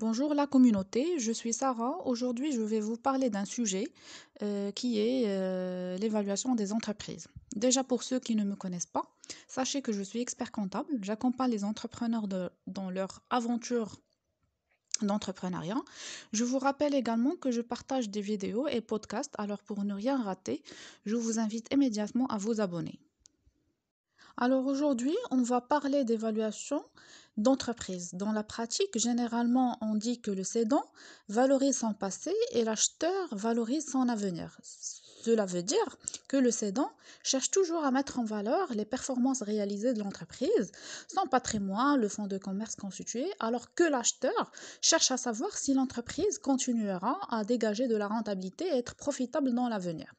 Bonjour la communauté, je suis Sarah. Aujourd'hui, je vais vous parler d'un sujet euh, qui est euh, l'évaluation des entreprises. Déjà, pour ceux qui ne me connaissent pas, sachez que je suis expert comptable. J'accompagne les entrepreneurs dans leur aventure d'entrepreneuriat. Je vous rappelle également que je partage des vidéos et podcasts, alors pour ne rien rater, je vous invite immédiatement à vous abonner. Alors aujourd'hui, on va parler d'évaluation d'entreprise. Dans la pratique, généralement, on dit que le cédant valorise son passé et l'acheteur valorise son avenir. Cela veut dire que le cédant cherche toujours à mettre en valeur les performances réalisées de l'entreprise, son patrimoine, le fonds de commerce constitué, alors que l'acheteur cherche à savoir si l'entreprise continuera à dégager de la rentabilité et être profitable dans l'avenir.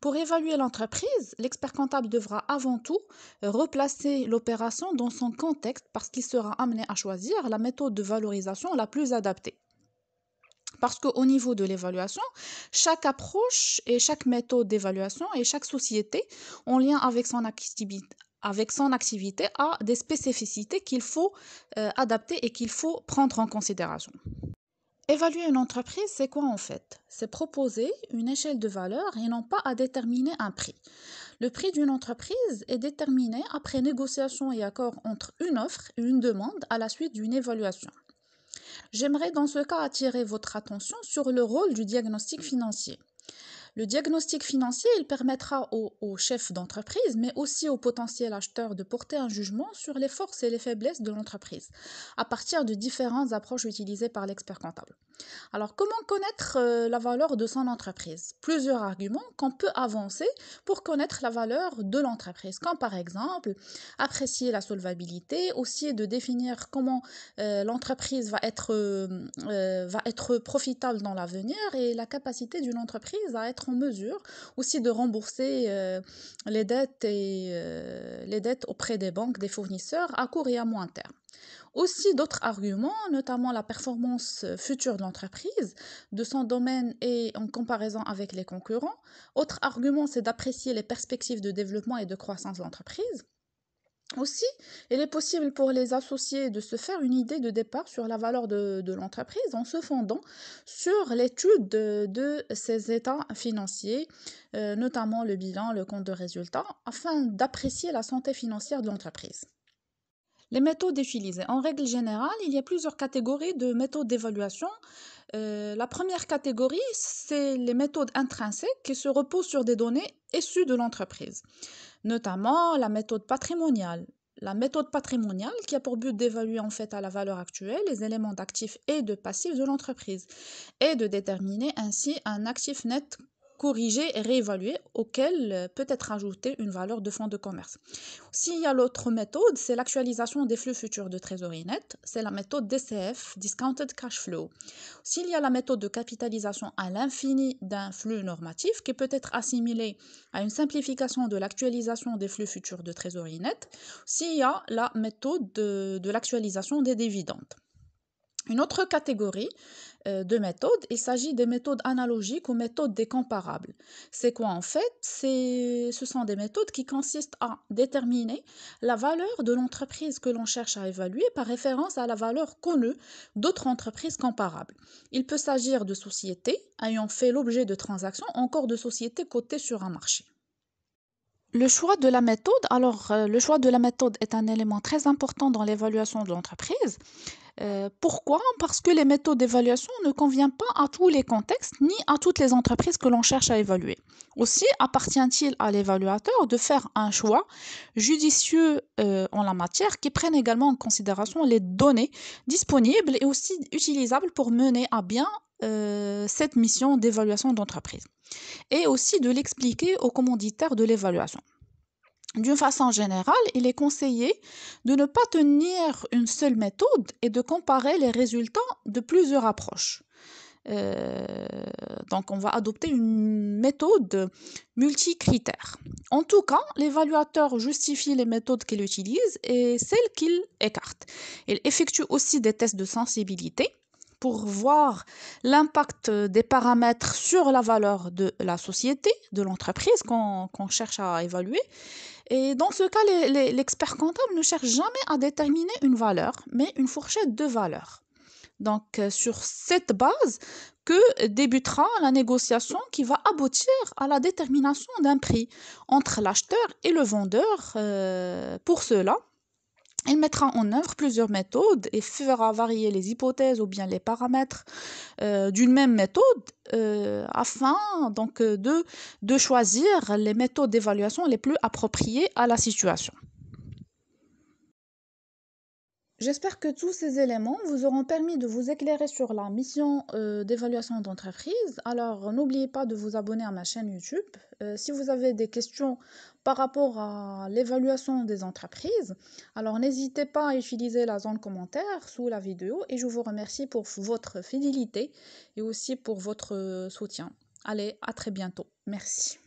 Pour évaluer l'entreprise, l'expert comptable devra avant tout euh, replacer l'opération dans son contexte parce qu'il sera amené à choisir la méthode de valorisation la plus adaptée. Parce qu'au niveau de l'évaluation, chaque approche et chaque méthode d'évaluation et chaque société en lien avec son activité, a des spécificités qu'il faut euh, adapter et qu'il faut prendre en considération. Évaluer une entreprise, c'est quoi en fait C'est proposer une échelle de valeur et non pas à déterminer un prix. Le prix d'une entreprise est déterminé après négociation et accord entre une offre et une demande à la suite d'une évaluation. J'aimerais dans ce cas attirer votre attention sur le rôle du diagnostic financier. Le diagnostic financier, permettra aux au chefs d'entreprise, mais aussi aux potentiels acheteurs de porter un jugement sur les forces et les faiblesses de l'entreprise, à partir de différentes approches utilisées par l'expert comptable. Alors, comment connaître euh, la valeur de son entreprise Plusieurs arguments qu'on peut avancer pour connaître la valeur de l'entreprise, comme par exemple apprécier la solvabilité, aussi de définir comment euh, l'entreprise va, être, euh, va être profitable dans l'avenir et la capacité d'une entreprise à être en mesure aussi de rembourser les, dettes et, les dettes auprès des banques, des fournisseurs à court et à moyen terme. Aussi d'autres arguments, notamment la performance euh, future de l'entreprise, de son domaine et en comparaison avec les concurrents. Autre argument, c'est d'apprécier les perspectives de développement et de croissance de l'entreprise. Aussi, il est possible pour les associés de se faire une idée de départ sur la valeur de, l'entreprise en se fondant sur l'étude de, ses états financiers, euh, notamment le bilan, le compte de résultat, afin d'apprécier la santé financière de l'entreprise. Les méthodes utilisées. En règle générale, il y a plusieurs catégories de méthodes d'évaluation. Euh, la première catégorie, c'est les méthodes intrinsèques qui se reposent sur des données issues de l'entreprise, notamment la méthode patrimoniale. La méthode patrimoniale qui a pour but d'évaluer en fait à la valeur actuelle les éléments d'actifs et de passifs de l'entreprise et de déterminer ainsi un actif net corriger et réévaluer auquel euh, peut être ajoutée une valeur de fonds de commerce. S'il y a l'autre méthode, c'est l'actualisation des flux futurs de trésorerie nette, c'est la méthode DCF, Discounted Cash Flow. S'il y a la méthode de capitalisation à l'infini d'un flux normatif qui peut être assimilée à une simplification de l'actualisation des flux futurs de trésorerie nette, s'il y a la méthode de, de l'actualisation des dividendes. Une autre catégorie euh, de méthodes, il s'agit des méthodes analogiques ou méthodes décomparables. C'est quoi en fait Ce sont des méthodes qui consistent à déterminer la valeur de l'entreprise que l'on cherche à évaluer par référence à la valeur connue d'autres entreprises comparables. Il peut s'agir de sociétés ayant fait l'objet de transactions, encore de sociétés cotées sur un marché. Le choix de la méthode, alors euh, le choix de la méthode est un élément très important dans l'évaluation de l'entreprise. Euh, pourquoi Parce que les méthodes d'évaluation ne conviennent pas à tous les contextes ni à toutes les entreprises que l'on cherche à évaluer. Aussi appartient-il à l'évaluateur de faire un choix judicieux euh, en la matière qui prenne également en considération les données disponibles et aussi utilisables pour mener à bien euh, cette mission d'évaluation d'entreprise et aussi de l'expliquer aux commanditaires de l'évaluation. D'une façon générale, il est conseillé de ne pas tenir une seule méthode et de comparer les résultats de plusieurs approches. Euh, donc on va adopter une méthode multicritère. En tout cas, l'évaluateur justifie les méthodes qu'il utilise et celles qu'il écarte. Il effectue aussi des tests de sensibilité pour voir l'impact des paramètres sur la valeur de la société, de l'entreprise qu'on cherche à évaluer, et dans ce cas, l'expert comptable ne cherche jamais à déterminer une valeur, mais une fourchette de valeurs. Donc, euh, sur cette base que débutera la négociation qui va aboutir à la détermination d'un prix entre l'acheteur et le vendeur. Euh, pour cela, elle mettra en œuvre plusieurs méthodes et fera varier les hypothèses ou bien les paramètres euh, d'une même méthode euh, afin donc euh, de choisir les méthodes d'évaluation les plus appropriées à la situation. J'espère que tous ces éléments vous auront permis de vous éclairer sur la mission euh, d'évaluation d'entreprise. Alors n'oubliez pas de vous abonner à ma chaîne YouTube. Euh, si vous avez des questions par rapport à l'évaluation des entreprises, alors n'hésitez pas à utiliser la zone commentaire sous la vidéo et je vous remercie pour votre fidélité et aussi pour votre soutien. Allez, à très bientôt. Merci.